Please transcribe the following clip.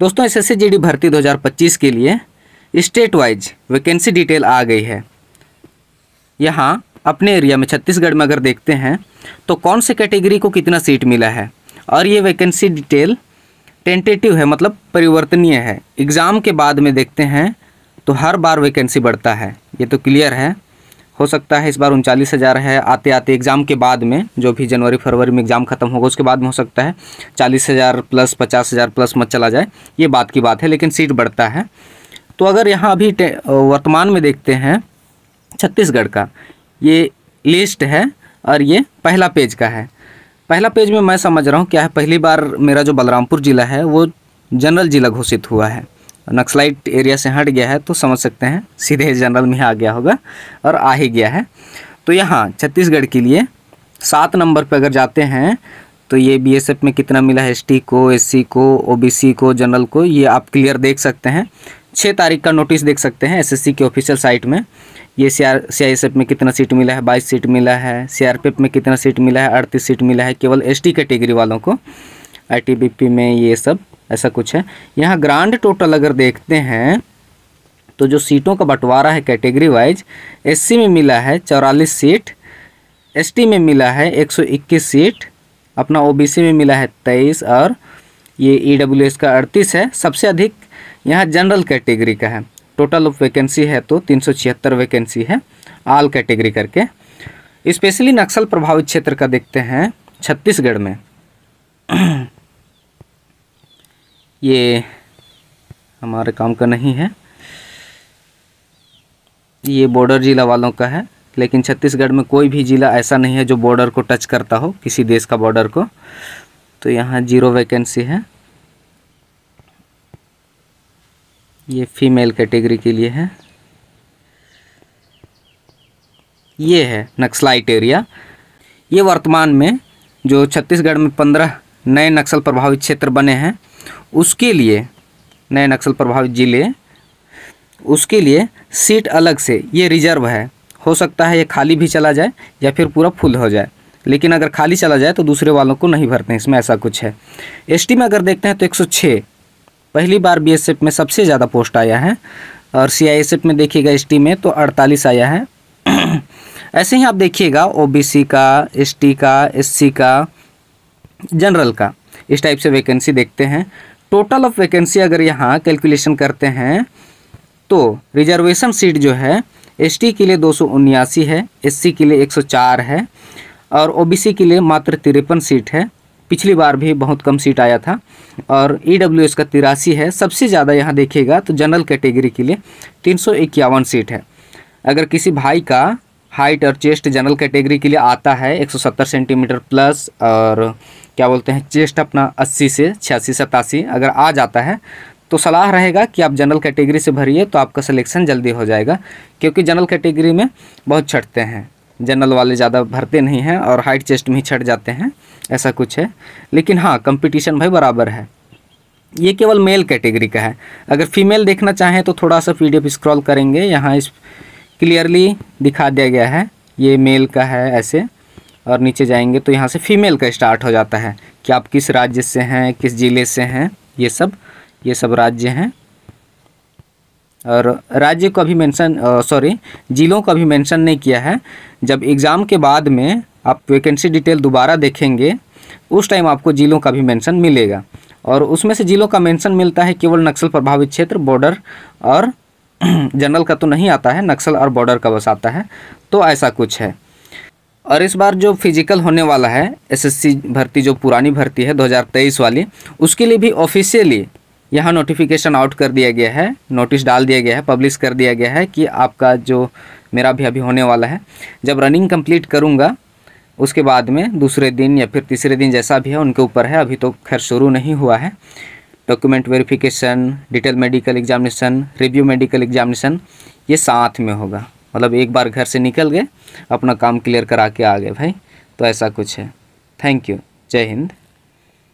दोस्तों S S भर्ती 2025 के लिए स्टेट वाइज वैकेंसी डिटेल आ गई है यहाँ अपने एरिया में छत्तीसगढ़ में अगर देखते हैं तो कौन से कैटेगरी को कितना सीट मिला है और ये वैकेंसी डिटेल टेंटेटिव है मतलब परिवर्तनीय है एग्ज़ाम के बाद में देखते हैं तो हर बार वैकेंसी बढ़ता है ये तो क्लियर है हो सकता है इस बार उनचालीस हज़ार है आते आते एग्ज़ाम के बाद में जो भी जनवरी फरवरी में एग्ज़ाम ख़त्म होगा उसके बाद में हो सकता है चालीस हज़ार प्लस पचास हज़ार प्लस मत चला जाए ये बात की बात है लेकिन सीट बढ़ता है तो अगर यहाँ अभी वर्तमान में देखते हैं छत्तीसगढ़ का ये लिस्ट है और ये पहला पेज का है पहला पेज में मैं समझ रहा हूँ क्या है पहली बार मेरा जो बलरामपुर ज़िला है वो जनरल ज़िला घोषित हुआ है नक्सलाइट एरिया से हट गया है तो समझ सकते हैं सीधे जनरल में आ गया होगा और आ ही गया है तो यहाँ छत्तीसगढ़ के लिए सात नंबर पर अगर जाते हैं तो ये बीएसएफ में कितना मिला है एसटी को एससी को ओबीसी को जनरल को ये आप क्लियर देख सकते हैं छः तारीख का नोटिस देख सकते हैं एसएससी के ऑफिशियल साइट में ये सी आर में कितना सीट मिला है बाईस सीट मिला है सी में कितना सीट मिला है अड़तीस सीट मिला है केवल एस कैटेगरी वालों को आई में ये सब ऐसा कुछ है यहाँ ग्रांड टोटल अगर देखते हैं तो जो सीटों का बंटवारा है कैटेगरी वाइज एससी में मिला है चौरालीस सीट एसटी में मिला है 121 सीट अपना ओबीसी में मिला है 23 और ये ईडब्ल्यूएस e का 38 है सबसे अधिक यहाँ जनरल कैटेगरी का है टोटल ऑफ वैकेंसी है तो तीन वैकेंसी है आल कैटेगरी करके स्पेशली नक्सल प्रभावित क्षेत्र का देखते हैं छत्तीसगढ़ में ये हमारे काम का नहीं है ये बॉर्डर ज़िला वालों का है लेकिन छत्तीसगढ़ में कोई भी ज़िला ऐसा नहीं है जो बॉर्डर को टच करता हो किसी देश का बॉर्डर को तो यहाँ जीरो वैकेंसी है ये फीमेल कैटेगरी के लिए है ये है नक्सलाइट एरिया ये वर्तमान में जो छत्तीसगढ़ में पंद्रह नए नक्सल प्रभावित क्षेत्र बने हैं उसके लिए नए नक्सल प्रभावित ज़िले उसके लिए सीट अलग से ये रिजर्व है हो सकता है ये खाली भी चला जाए या फिर पूरा फुल हो जाए लेकिन अगर खाली चला जाए तो दूसरे वालों को नहीं भरते हैं इसमें ऐसा कुछ है एसटी में अगर देखते हैं तो 106 पहली बार बीएसएफ में सबसे ज़्यादा पोस्ट आया है और सीआईएसएफ में देखिएगा एसटी में तो 48 आया है ऐसे ही आप देखिएगा ओबीसी का एसटी का एससी का जनरल का इस टाइप से वैकेंसी देखते हैं टोटल ऑफ वैकेंसी अगर यहाँ कैलकुलेशन करते हैं तो रिजर्वेशन सीट जो है एसटी के लिए दो है एससी के लिए 104 है और ओबीसी के लिए मात्र तिरपन सीट है पिछली बार भी बहुत कम सीट आया था और ई डब्ल्यू एस का तिरासी है सबसे ज़्यादा यहाँ देखिएगा तो जनरल कैटेगरी के लिए तीन सीट है अगर किसी भाई का हाइट और चेस्ट जनरल कैटेगरी के लिए आता है 170 सेंटीमीटर प्लस और क्या बोलते हैं चेस्ट अपना 80 से छियासी सतासी अगर आ जाता है तो सलाह रहेगा कि आप जनरल कैटेगरी से भरिए तो आपका सिलेक्शन जल्दी हो जाएगा क्योंकि जनरल कैटेगरी में बहुत छटते हैं जनरल वाले ज़्यादा भरते नहीं हैं और हाइट चेस्ट में ही छट जाते हैं ऐसा कुछ है लेकिन हाँ कंपटीशन भाई बराबर है ये केवल मेल कैटेगरी का है अगर फीमेल देखना चाहें तो थोड़ा सा पीडीएफ स्क्रॉल करेंगे यहाँ इस क्लियरली दिखा दिया गया है ये मेल का है ऐसे और नीचे जाएंगे तो यहाँ से फीमेल का स्टार्ट हो जाता है कि आप किस राज्य से हैं किस ज़िले से हैं ये सब ये सब राज्य हैं और राज्य को भी मेंशन सॉरी ज़िलों का भी मेंशन नहीं किया है जब एग्ज़ाम के बाद में आप वैकेंसी डिटेल दोबारा देखेंगे उस टाइम आपको ज़िलों का भी मेंशन मिलेगा और उसमें से ज़िलों का मेंशन मिलता है केवल नक्सल प्रभावित क्षेत्र बॉर्डर और जनरल का तो नहीं आता है नक्सल और बॉर्डर का बस आता है तो ऐसा कुछ है और इस बार जो फिजिकल होने वाला है एसएससी भर्ती जो पुरानी भर्ती है 2023 वाली उसके लिए भी ऑफिशियली यहाँ नोटिफिकेशन आउट कर दिया गया है नोटिस डाल दिया गया है पब्लिश कर दिया गया है कि आपका जो मेरा भी अभी होने वाला है जब रनिंग कंप्लीट करूँगा उसके बाद में दूसरे दिन या फिर तीसरे दिन जैसा भी है उनके ऊपर है अभी तो खैर शुरू नहीं हुआ है document verification detail medical examination review medical examination ये साथ में होगा मतलब एक बार घर से निकल गए अपना काम क्लियर करा के आ गए भाई तो ऐसा कुछ है थैंक यू जय हिंद